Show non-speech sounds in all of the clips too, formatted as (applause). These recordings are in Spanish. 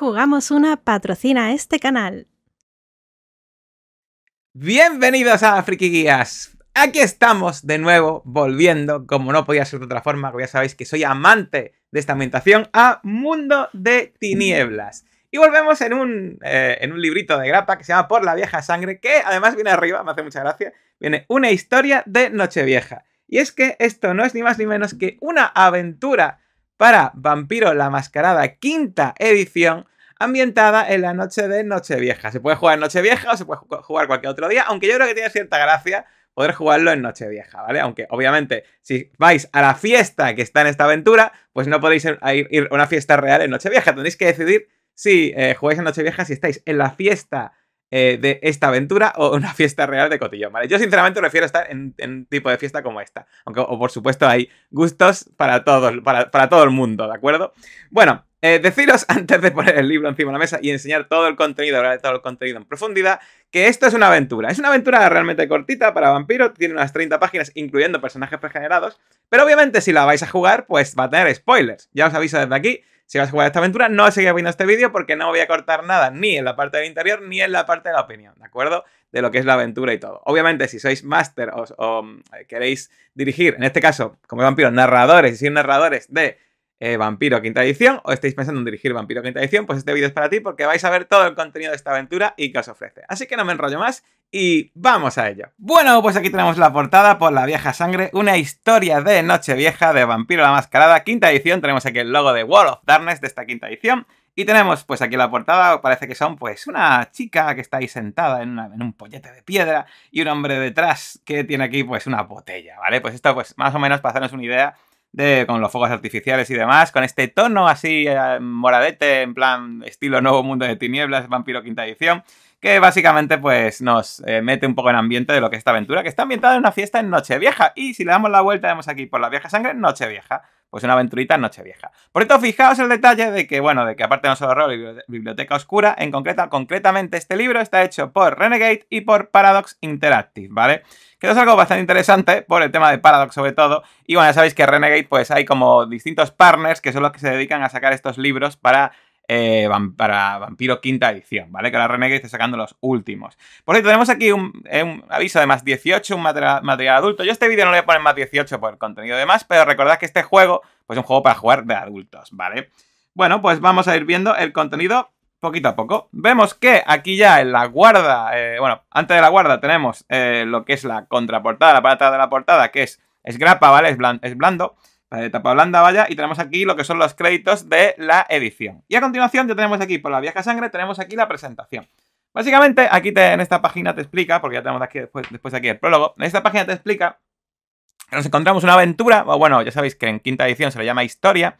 Jugamos una patrocina este canal. Bienvenidos a Friki Guías. Aquí estamos de nuevo, volviendo, como no podía ser de otra forma, ya sabéis que soy amante de esta ambientación, a Mundo de Tinieblas. Y volvemos en un, eh, en un librito de grapa que se llama Por la vieja sangre, que además viene arriba, me hace mucha gracia, viene una historia de Nochevieja. Y es que esto no es ni más ni menos que una aventura para Vampiro la Mascarada quinta edición ambientada en la noche de Nochevieja. Se puede jugar en Nochevieja o se puede jugar cualquier otro día, aunque yo creo que tiene cierta gracia poder jugarlo en Nochevieja, ¿vale? Aunque obviamente si vais a la fiesta que está en esta aventura, pues no podéis ir a una fiesta real en Nochevieja, Tenéis que decidir si eh, jugáis en Nochevieja, si estáis en la fiesta eh, de esta aventura o (laughs) una fiesta real de cotillón, ¿vale? Yo sinceramente prefiero estar en, un tipo de fiesta como esta, aunque o por supuesto hay gustos para, para, todo el mundo, ¿de acuerdo? Bueno, eh, deciros (laughs) antes de poner el libro encima de la mesa y enseñar todo el contenido, hablar de todo el contenido en profundidad, que esto es una aventura. Es una aventura realmente cortita para vampiro, tiene unas 30 páginas, incluyendo personajes pregenerados, pero obviamente si la vais a jugar, pues va a tener spoilers. Ya os aviso desde aquí si vas a jugar esta aventura, no sigas viendo este vídeo porque no voy a cortar nada, ni en la parte del interior, ni en la parte de la opinión, ¿de acuerdo? De lo que es la aventura y todo. Obviamente, si sois máster o, mm, eh, queréis dirigir, en este caso, como vampiros, narradores, y sin narradores de eh, Vampiro Quinta Edición o estáis pensando en dirigir Vampiro Quinta Edición, pues este vídeo es para ti porque vais a ver todo el contenido de esta aventura y que os ofrece. Así que no me enrollo más y vamos a ello. Bueno, pues aquí tenemos la portada por La Vieja Sangre, una historia de noche vieja de Vampiro la Mascarada, quinta edición. Tenemos aquí el logo de Wall of Darkness de esta quinta edición. Y tenemos pues aquí la portada, parece que son pues una chica que está ahí sentada en, en, un pollete de piedra y un hombre detrás que tiene aquí pues una botella, ¿vale? Pues esto pues más o menos para hacernos una idea de, con los fuegos artificiales y demás, con este tono así eh, moradete, en plan estilo Nuevo Mundo de Tinieblas, Vampiro Quinta Edición que básicamente pues nos eh, mete un poco en ambiente de lo que es esta aventura, que está ambientada en una fiesta en Nochevieja. Y si le damos la vuelta, vemos aquí por la vieja sangre, Nochevieja. Pues una aventurita en Nochevieja. Por esto, fijaos el detalle de que, bueno, de que aparte no solo rol Biblioteca Oscura, en concreta, concretamente este libro está hecho por Renegade y por Paradox Interactive, ¿vale? que es algo bastante interesante por el tema de Paradox sobre todo. Y bueno, ya sabéis que Renegade pues hay como distintos partners que son los que se dedican a sacar estos libros para eh, para Vampiro Quinta Edición, ¿vale? Que la Renegade esté sacando los últimos. Por cierto, tenemos aquí un, eh, aviso de más 18, un material, adulto. Yo este vídeo no le voy a poner más 18 por el contenido de más, pero recordad que este juego pues, es un juego para jugar de adultos, ¿vale? Bueno, pues vamos a ir viendo el contenido poquito a poco. Vemos que aquí ya en la guarda, eh, bueno, antes de la guarda tenemos lo que es la contraportada, la parte de la portada, que es, es grapa, ¿vale? es blando la de tapa blanda, vaya, y tenemos aquí lo que son los créditos de la edición. Y a continuación ya tenemos aquí, por la vieja sangre, tenemos aquí la presentación. Básicamente, aquí en esta página te explica, porque ya tenemos aquí después, después aquí el prólogo, en esta página te explica que nos encontramos una aventura, o bueno, ya sabéis que en quinta edición se le llama historia,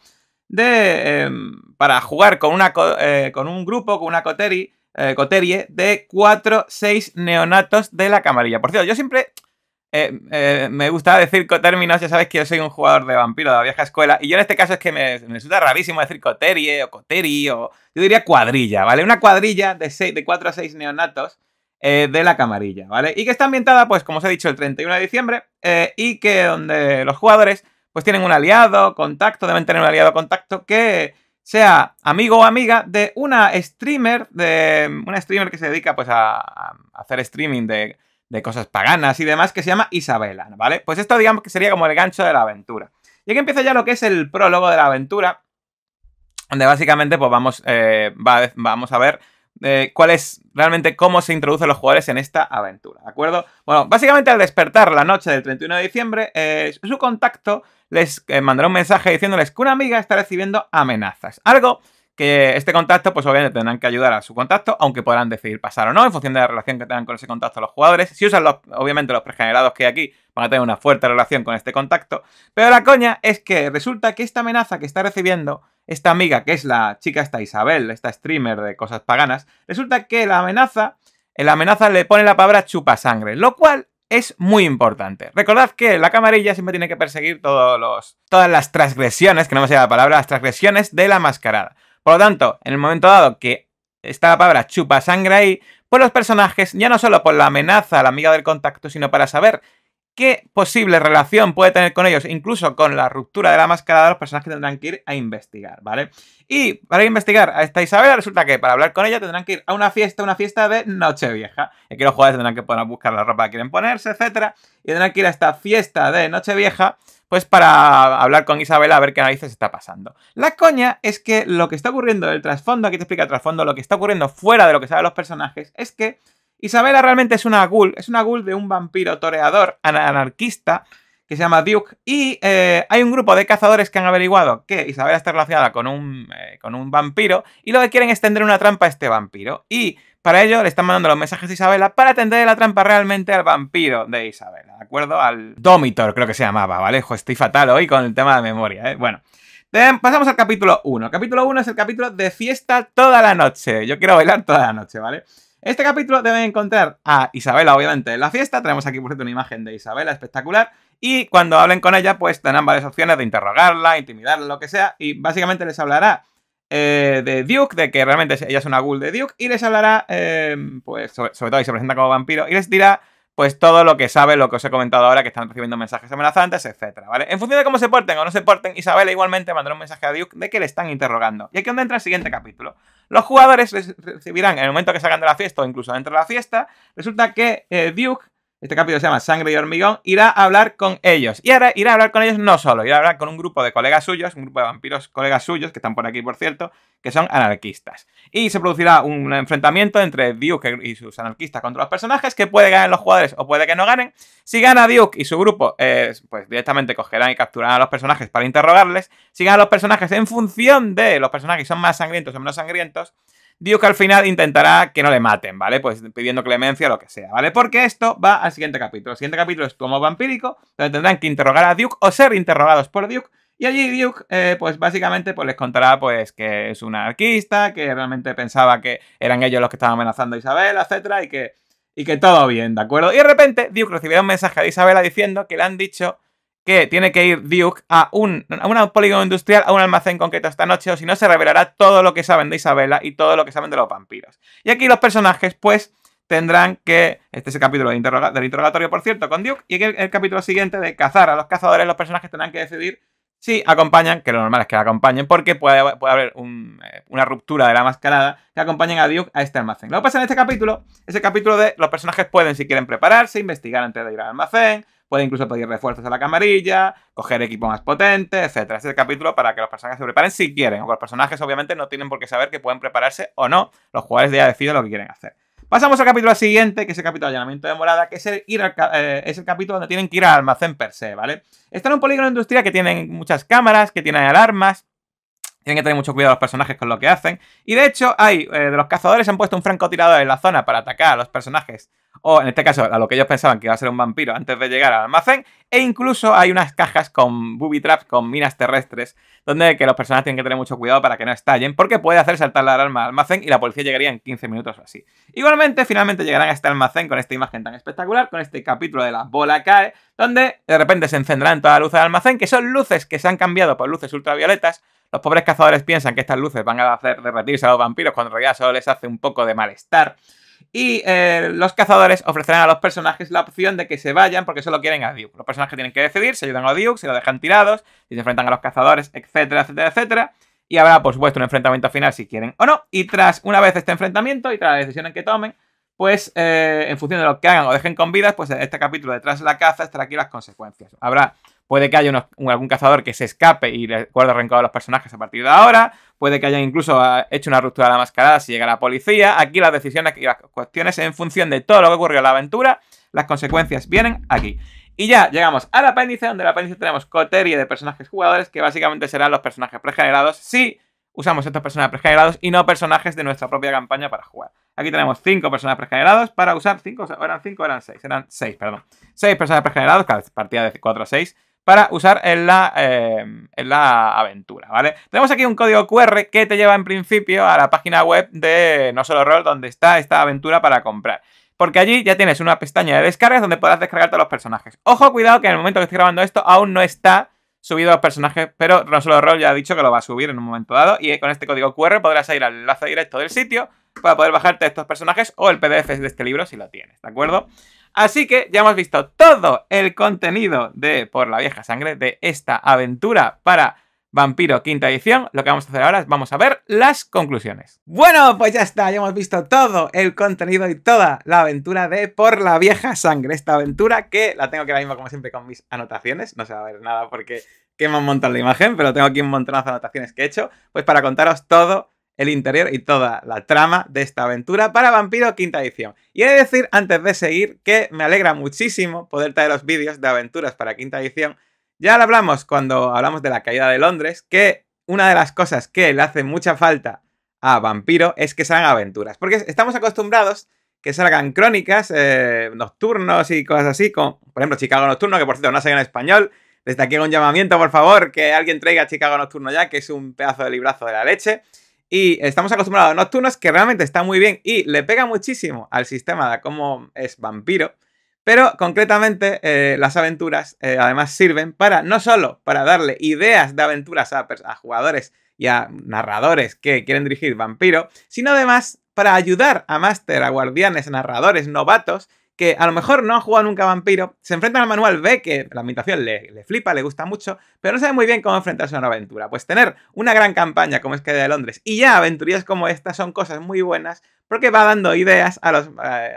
de, em, para jugar con, una, eh, con un grupo, con una eh, coterie de 4, 6 neonatos de la camarilla. Por cierto, yo siempre eh, eh, me gusta decir cotérminos, ya sabes que yo soy un jugador de vampiro de la vieja escuela, y yo en este caso es que me, suena rarísimo decir coterie o coteri o yo diría cuadrilla, ¿vale? Una cuadrilla de, de 4 a 6 neonatos eh, de la camarilla, ¿vale? Y que está ambientada, pues como os he dicho, el 31 de diciembre, y que donde los jugadores pues tienen un aliado, contacto, deben tener un aliado, contacto que sea amigo o amiga de una streamer, de una streamer que se dedica pues a hacer streaming de de cosas paganas y demás que se llama Isabela, ¿vale? Pues esto digamos que sería como el gancho de la aventura. Y aquí empieza ya lo que es el prólogo de la aventura, donde básicamente pues vamos, eh, vamos a ver eh, cuál es realmente cómo se introducen los jugadores en esta aventura, ¿de acuerdo? Bueno, básicamente al despertar la noche del 31 de diciembre, eh, su contacto les mandará un mensaje diciéndoles que una amiga está recibiendo amenazas, algo que este contacto, pues obviamente tendrán que ayudar a su contacto, aunque podrán decidir pasar o no, en función de la relación que tengan con ese contacto los jugadores. Si usan los, obviamente los pregenerados que hay aquí, van a tener una fuerte relación con este contacto. Pero la coña es que resulta que esta amenaza que está recibiendo esta amiga, que es la chica esta Isabel, esta streamer de cosas paganas, resulta que la amenaza, eh, la amenaza le pone la palabra chupasangre, lo cual es muy importante. Recordad que la camarilla siempre tiene que perseguir todos los, todas las transgresiones, que no me sea la palabra, las transgresiones de la mascarada. Por lo tanto, en el momento dado que está la palabra chupa sangre ahí, pues los personajes, ya no solo por la amenaza a la amiga del contacto, sino para saber ¿Qué posible relación puede tener con ellos? Incluso con la ruptura de la máscara de los personajes que tendrán que ir a investigar, ¿vale? Y para investigar a esta Isabela, resulta que para hablar con ella tendrán que ir a una fiesta, una fiesta de Nochevieja. Y aquí los jugadores tendrán que poner, buscar la ropa que quieren ponerse, etcétera. Y tendrán que ir a esta fiesta de Nochevieja pues para hablar con Isabela a ver qué narices está pasando. La coña es que lo que está ocurriendo, el trasfondo, aquí te explica el trasfondo, lo que está ocurriendo fuera de lo que saben los personajes, es que Isabela realmente es una ghoul, es una ghoul de un vampiro toreador anarquista que se llama Duke y eh, hay un grupo de cazadores que han averiguado que Isabela está relacionada con un, eh, con un vampiro y lo que quieren es tender una trampa a este vampiro y para ello le están mandando los mensajes a Isabela para tender la trampa realmente al vampiro de Isabela, ¿de acuerdo? Al Domitor creo que se llamaba, ¿vale? estoy fatal hoy con el tema de memoria, ¿eh? Bueno. Pasamos al capítulo 1. Capítulo 1 es el capítulo de fiesta toda la noche. Yo quiero bailar toda la noche, ¿vale? Este capítulo deben encontrar a Isabela, obviamente, en la fiesta. Tenemos aquí, por cierto, una imagen de Isabela espectacular. Y cuando hablen con ella, pues tendrán varias opciones de interrogarla, intimidarla, lo que sea. Y básicamente les hablará eh, de Duke, de que realmente ella es una ghoul de Duke. Y les hablará, eh, pues, sobre, todo, y se presenta como vampiro. Y les dirá pues todo lo que sabe, lo que os he comentado ahora, que están recibiendo mensajes amenazantes, etcétera, ¿vale? En función de cómo se porten o no se porten, Isabela igualmente mandará un mensaje a Duke de que le están interrogando. Y aquí es donde entra el siguiente capítulo. Los jugadores recibirán, en el momento que salgan de la fiesta o incluso dentro de la fiesta, resulta que eh, Duke este capítulo se llama Sangre y Hormigón, irá a hablar con ellos. Y ahora irá a hablar con ellos no solo, irá a hablar con un grupo de colegas suyos, un grupo de vampiros colegas suyos, que están por aquí, por cierto, que son anarquistas. Y se producirá un enfrentamiento entre Duke y sus anarquistas contra los personajes, que puede ganar los jugadores o puede que no ganen. Si gana Duke y su grupo, eh, pues directamente cogerán y capturarán a los personajes para interrogarles. Si ganan los personajes en función de los personajes son más sangrientos o menos sangrientos, Duke al final intentará que no le maten, ¿vale? Pues pidiendo clemencia o lo que sea, ¿vale? Porque esto va al siguiente capítulo. El siguiente capítulo es Tomo Vampírico, donde tendrán que interrogar a Duke o ser interrogados por Duke. Y allí Duke, eh, pues básicamente, pues les contará pues que es un anarquista, que realmente pensaba que eran ellos los que estaban amenazando a Isabela, etcétera, y que, y que todo bien, ¿de acuerdo? Y de repente Duke recibirá un mensaje de Isabela diciendo que le han dicho que tiene que ir Duke a un, a polígono industrial, a un almacén concreto esta noche, o si no se revelará todo lo que saben de Isabela y todo lo que saben de los vampiros. Y aquí los personajes, pues, tendrán que. Este es el capítulo del interrogatorio, por cierto, con Duke, y el, capítulo siguiente de cazar a los cazadores, los personajes tendrán que decidir si acompañan, que lo normal es que acompañen, porque puede, haber eh, una ruptura de la mascarada, que acompañen a Duke a este almacén. Lo que pasa en este capítulo es capítulo de los personajes pueden, si quieren, prepararse, investigar antes de ir al almacén Puede incluso pedir refuerzos a la camarilla, coger equipo más potente, etcétera. es el capítulo para que los personajes se preparen si quieren. O los personajes, obviamente, no tienen por qué saber que pueden prepararse o no. Los jugadores ya deciden lo que quieren hacer. Pasamos al capítulo siguiente, que es el capítulo de allanamiento de morada, que es el, eh, capítulo donde tienen que ir al almacén per se, ¿vale? Está en un polígono industrial que tienen muchas cámaras, que tienen alarmas, tienen que tener mucho cuidado los personajes con lo que hacen. Y de hecho, hay eh, de los cazadores han puesto un francotirador en la zona para atacar a los personajes o en este caso a lo que ellos pensaban que iba a ser un vampiro antes de llegar al almacén, e incluso hay unas cajas con booby traps, con minas terrestres, donde que los personajes tienen que tener mucho cuidado para que no estallen, porque puede hacer saltar la alarma al almacén y la policía llegaría en 15 minutos o así. Igualmente, finalmente llegarán a este almacén con esta imagen tan espectacular, con este capítulo de la bola cae, donde de repente se encenderán todas las luces del almacén, que son luces que se han cambiado por luces ultravioletas, los pobres cazadores piensan que estas luces van a hacer derretirse a los vampiros cuando en realidad solo les hace un poco de malestar. Y eh, los cazadores ofrecerán a los personajes la opción de que se vayan porque solo quieren a Duke. Los personajes tienen que decidir se ayudan a Duke, se lo dejan tirados, y se enfrentan a los cazadores, etcétera, etcétera, etcétera. Y habrá, por supuesto, un enfrentamiento final si quieren o no. Y tras, una vez este enfrentamiento y tras las decisiones que tomen, pues eh, en función de lo que hagan o dejen con vidas, pues este capítulo detrás de la caza estará aquí las consecuencias. Habrá, puede que haya algún cazador que se escape y le guarde a los personajes a partir de ahora, puede que haya incluso ah, hecho una ruptura de la mascarada si llega la policía. Aquí las decisiones y las cuestiones en función de todo lo que ocurrió en la aventura, las consecuencias vienen aquí. Y ya llegamos al apéndice, donde en el apéndice tenemos coterie de personajes jugadores, que básicamente serán los personajes pregenerados sí usamos estos personajes pregenerados y no personajes de nuestra propia campaña para jugar. Aquí tenemos 5 personajes pregenerados para usar 5, o eran 5 eran 6, eran 6, perdón. 6 personajes pregenerados, cada partida de 4 a 6, para usar en la, eh, en la aventura, ¿vale? Tenemos aquí un código QR que te lleva en principio a la página web de No Solo Roll, donde está esta aventura para comprar. Porque allí ya tienes una pestaña de descargas donde podrás todos los personajes. Ojo, cuidado que en el momento que estoy grabando esto aún no está subido los personajes, pero no solo Roll ya ha dicho que lo va a subir en un momento dado. Y con este código QR podrás ir al enlace directo del sitio para poder bajarte estos personajes o el PDF de este libro si lo tienes, ¿de acuerdo? Así que ya hemos visto todo el contenido de Por la Vieja Sangre, de esta aventura para Vampiro quinta edición, lo que vamos a hacer ahora es vamos a ver las conclusiones. Bueno, pues ya está, ya hemos visto todo el contenido y toda la aventura de Por la Vieja Sangre. Esta aventura que la tengo que ahora mismo, como siempre, con mis anotaciones. No se va a ver nada porque quema un montón la imagen, pero tengo aquí un montonazo de anotaciones que he hecho, pues para contaros todo el interior y toda la trama de esta aventura para Vampiro Quinta Edición. Y he de decir, antes de seguir, que me alegra muchísimo poder traer los vídeos de aventuras para Quinta Edición ya lo hablamos cuando hablamos de la caída de Londres, que una de las cosas que le hace mucha falta a Vampiro es que salgan aventuras. Porque estamos acostumbrados que salgan crónicas, eh, nocturnos y cosas así, como por ejemplo Chicago Nocturno, que por cierto no sale en español. Desde aquí hago un llamamiento, por favor, que alguien traiga Chicago Nocturno ya, que es un pedazo de librazo de la leche. Y estamos acostumbrados a nocturnos que realmente está muy bien y le pega muchísimo al sistema de cómo es vampiro. Pero concretamente eh, las aventuras eh, además sirven para no solo para darle ideas de aventuras a, jugadores y a narradores que quieren dirigir Vampiro, sino además para ayudar a máster, a guardianes, narradores, novatos que a lo mejor no han jugado nunca vampiro, se enfrentan al manual, ve que la ambientación le, flipa, le gusta mucho, pero no sabe muy bien cómo enfrentarse a una aventura. Pues tener una gran campaña como es que de Londres y ya aventurías como estas son cosas muy buenas porque va dando ideas eh, a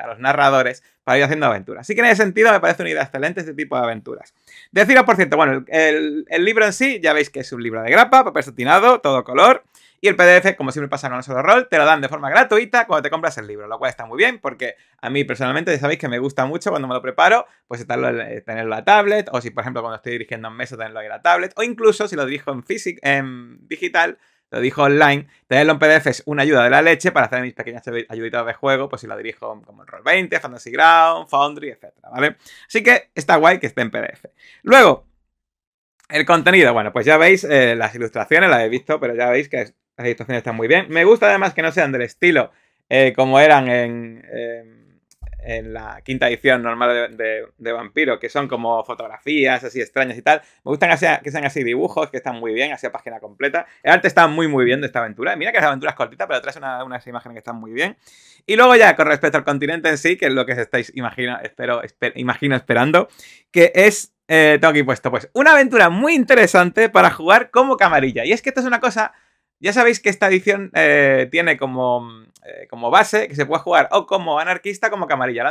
los, narradores para ir haciendo aventuras. Así que en ese sentido me parece una idea excelente este tipo de aventuras. Deciros, por cierto, bueno, el, libro en sí, ya veis que es un libro de grapa, papel satinado, todo color. Y el PDF, como siempre pasa con el solo rol, te lo dan de forma gratuita cuando te compras el libro, lo cual está muy bien porque a mí personalmente ya sabéis que me gusta mucho cuando me lo preparo, pues eh, tenerlo en la tablet, o si por ejemplo cuando estoy dirigiendo en mesa tenerlo ahí en la tablet, o incluso si lo dirijo en digital, lo dijo online. Tenerlo en PDF es una ayuda de la leche para hacer mis pequeñas ayuditas de juego, pues si la dirijo como en Roll20, Fantasy Ground, Foundry, etc. ¿vale? Así que está guay que esté en PDF. Luego, el contenido. Bueno, pues ya veis eh, las ilustraciones, las he visto, pero ya veis que las ilustraciones están muy bien. Me gusta además que no sean del estilo eh, como eran en en la quinta edición normal de, Vampiro, que son como fotografías así extrañas y tal. Me gustan que sean, que sean así dibujos, que están muy bien, así a página completa. El arte está muy, muy bien de esta aventura. Mira que las aventuras cortitas, pero traes una, unas imágenes que están muy bien. Y luego ya, con respecto al continente en sí, que es lo que estáis, imagino, espero, esperando, que es... Eh, tengo aquí puesto, pues, una aventura muy interesante para jugar como camarilla. Y es que esto es una cosa ya sabéis que esta edición eh, tiene como, eh, como base que se puede jugar o como anarquista como camarilla.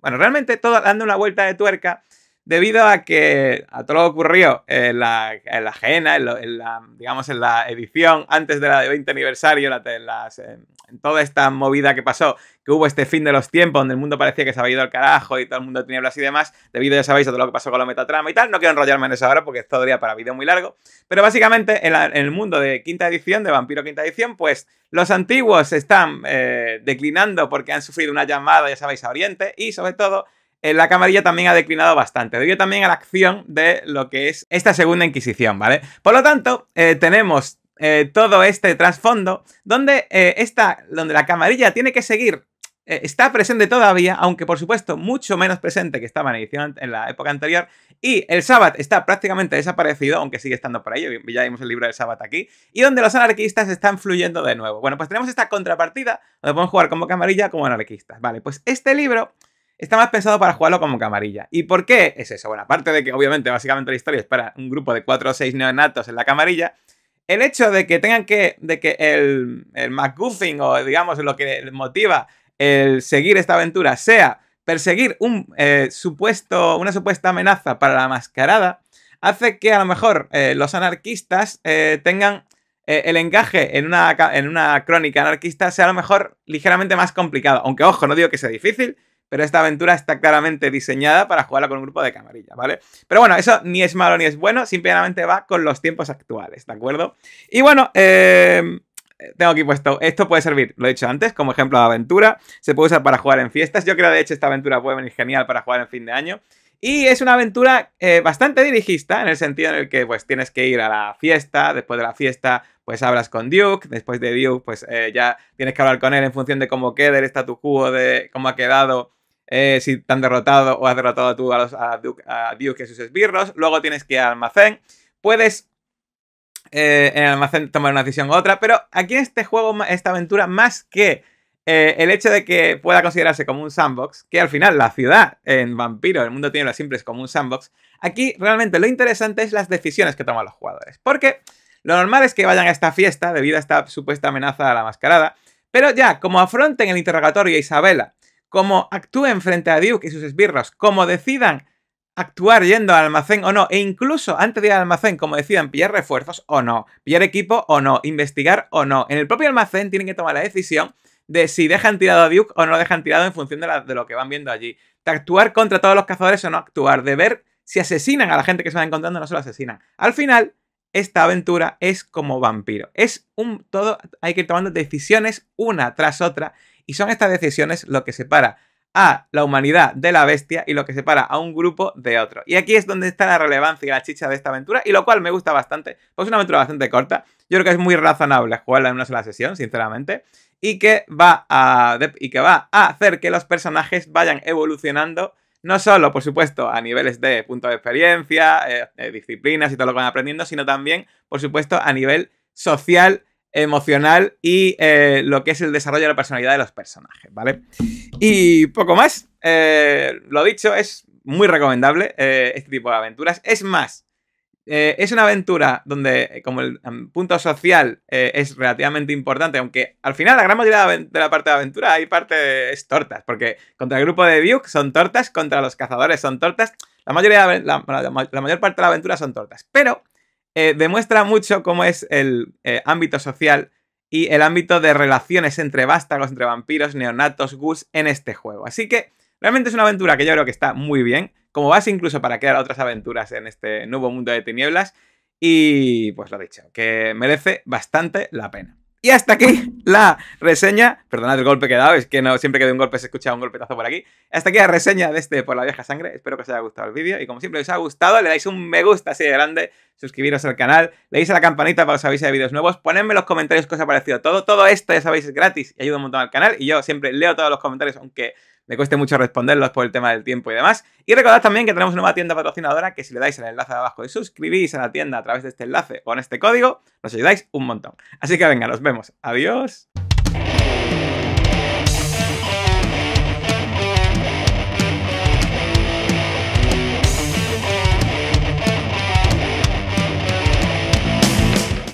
bueno, realmente todo dando una vuelta de tuerca debido a que a todo lo ocurrió en la, en la ajena, en, la, digamos, en la edición antes de la de 20 aniversario, eh, en, toda esta movida que pasó, que hubo este fin de los tiempos donde el mundo parecía que se había ido al carajo y todo el mundo tenía tinieblas y demás, debido, ya sabéis, a todo lo que pasó con la metatrama y tal, no quiero enrollarme en eso ahora porque esto día para vídeo muy largo, pero básicamente en, el mundo de quinta edición, de Vampiro quinta edición, pues los antiguos están eh, declinando porque han sufrido una llamada, ya sabéis, a Oriente y sobre todo la camarilla también ha declinado bastante, debido también a la acción de lo que es esta segunda Inquisición, ¿vale? Por lo tanto, eh, tenemos eh, todo este trasfondo donde, eh, donde la camarilla tiene que seguir está presente todavía, aunque por supuesto mucho menos presente que estaba en, edición, en la época anterior. Y el Sabbat está prácticamente desaparecido, aunque sigue estando por ahí. Ya vimos el libro del Sabbat aquí. Y donde los anarquistas están fluyendo de nuevo. Bueno, pues tenemos esta contrapartida donde podemos jugar como camarilla, como anarquistas. Vale, pues este libro Está más pensado para jugarlo como camarilla. ¿Y por qué es eso? Bueno, aparte de que obviamente básicamente la historia es para un grupo de 4 o 6 neonatos en la camarilla, el hecho de que tengan que, de que el, el McGuffin o digamos lo que motiva el seguir esta aventura sea perseguir un, eh, supuesto, una supuesta amenaza para la mascarada, hace que a lo mejor eh, los anarquistas eh, tengan el encaje en una, en una crónica anarquista sea a lo mejor ligeramente más complicado. Aunque ojo, no digo que sea difícil, pero esta aventura está claramente diseñada para jugarla con un grupo de camarilla, ¿vale? Pero bueno, eso ni es malo ni es bueno, simplemente va con los tiempos actuales, ¿de acuerdo? Y bueno, em, tengo aquí puesto, esto puede servir, lo he dicho antes, como ejemplo de aventura, se puede usar para jugar en fiestas, yo creo de hecho esta aventura puede venir genial para jugar en fin de año, y es una aventura eh, bastante dirigista, en el sentido en el que pues tienes que ir a la fiesta, después de la fiesta pues hablas con Duke, después de Duke pues eh, ya tienes que hablar con él en función de cómo queda el tu quo, de cómo ha quedado eh, si te han derrotado o has derrotado tú a, los, a, Duke, a sus esbirros. Luego tienes que ir almacén. Puedes eh, en el almacén tomar una decisión u otra, pero aquí en este juego, esta aventura, más que eh, el hecho de que pueda considerarse como un sandbox, que al final la ciudad en Vampiro, el mundo tiene las simples como un sandbox, aquí realmente lo interesante es las decisiones que toman los jugadores. Porque lo normal es que vayan a esta fiesta debido a esta supuesta amenaza a la mascarada, pero ya, como afronten el interrogatorio a Isabela Cómo actúen frente a Duke y sus esbirros, Cómo decidan actuar yendo al almacén o no, e incluso antes de ir al almacén, como decidan, pillar refuerzos o no, pillar equipo o no, investigar o no. En el propio almacén tienen que tomar la decisión de si dejan tirado a Duke o no lo dejan tirado en función de, lo que van viendo allí. De actuar contra todos los cazadores o no actuar, de ver si asesinan a la gente que se van encontrando o no se lo asesinan. Al final, esta aventura es como vampiro. Es un todo, hay que ir tomando decisiones una tras otra y son estas decisiones lo que separa a la humanidad de la bestia y lo que separa a un grupo de otro. Y aquí es donde está la relevancia y la chicha de esta aventura, y lo cual me gusta bastante, pues es una aventura bastante corta, yo creo que es muy razonable jugarla en una sola sesión, sinceramente, y que va a, y que va a hacer que los personajes vayan evolucionando, no solo, por supuesto, a niveles de punto de experiencia, eh, eh, disciplinas y todo lo que van aprendiendo, sino también, por supuesto, a nivel social, emocional y eh, lo que es el desarrollo de la personalidad de los personajes, ¿vale? Y poco más, eh, lo dicho, es muy recomendable eh, este tipo de aventuras. Es más, es una aventura donde como el punto social es relativamente importante, aunque al final la gran mayoría de la parte de aventura hay partes tortas, porque contra el grupo de Duke son tortas, contra los cazadores son tortas, la, mayoría la mayor parte de la aventura son tortas, pero eh, demuestra mucho cómo es el eh, ámbito social y el ámbito de relaciones entre vástagos, entre vampiros, neonatos, gus en este juego. Así que realmente es una aventura que yo creo que está muy bien, como base incluso para crear otras aventuras en este nuevo mundo de tinieblas. Y pues lo dicho, que merece bastante la pena. Y hasta aquí la reseña. Perdonad el golpe que he dado, es que no, siempre que doy un golpe se escucha un golpetazo por aquí. Hasta aquí la reseña de este Por la Vieja Sangre. Espero que os haya gustado el vídeo. Y como siempre, si os ha gustado, le dais un me gusta así de grande, suscribiros al canal, le dais a la campanita para que os avise de vídeos nuevos, ponedme en los comentarios qué os ha parecido todo. Todo esto, ya sabéis, es gratis y ayuda un montón al canal. Y yo siempre leo todos los comentarios, aunque me cueste mucho responderlos por el tema del tiempo y demás. Y recordad también que tenemos una nueva tienda patrocinadora que si le dais el enlace de abajo y suscribís a la tienda a través de este enlace o en este código, nos ayudáis un montón. Así que venga, nos vemos. Adiós.